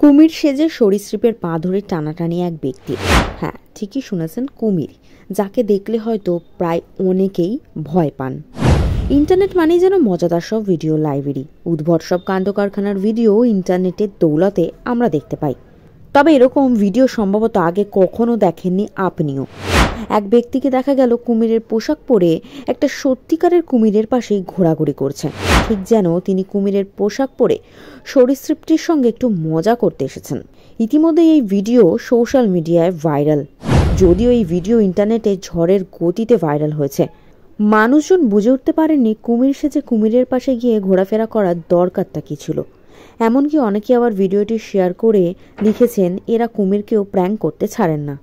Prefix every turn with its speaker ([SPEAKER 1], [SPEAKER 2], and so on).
[SPEAKER 1] কুমির সেজে সরীসৃপের পা ধরে টানাটানি এক ব্যক্তি হ্যাঁ ঠিকই শুনেছেন কুমির যাকে দেখলে হয়তো প্রায় অনেকেই ভয় পান ইন্টারনেট মানেই যেন মজাদার সব ভিডিও লাইব্রেরি উদ্ভট সব কাণ্ড কারখানার ভিডিও ইন্টারনেটের দৌলতে আমরা দেখতে পাই তবে এরকম ভিডিও সম্ভবত আগে কখনো দেখেননি আপনিও এক ব্যক্তিকে দেখা গেল কুমিরের পোশাক পরে একটা সত্যিকারের কুমিরের পাশেই ঘোরাঘুরি করছেন ঠিক যেন তিনি কুমিরের পোশাক পরে সরীসৃপটির সঙ্গে একটু মজা করতে এসেছেন ইতিমধ্যে এই ভিডিও সোশ্যাল মিডিয়ায় ভাইরাল যদিও এই ভিডিও ইন্টারনেটে ঝড়ের গতিতে ভাইরাল হয়েছে মানুষজন বুঝে উঠতে পারেননি কুমির সেজে কুমিরের পাশে গিয়ে ঘোরাফেরা করার দরকারটা কী ছিল এমনকি অনেকে আবার ভিডিওটি শেয়ার করে লিখেছেন এরা কুমিরকেও প্র্যাঙ্ক করতে ছাড়েন না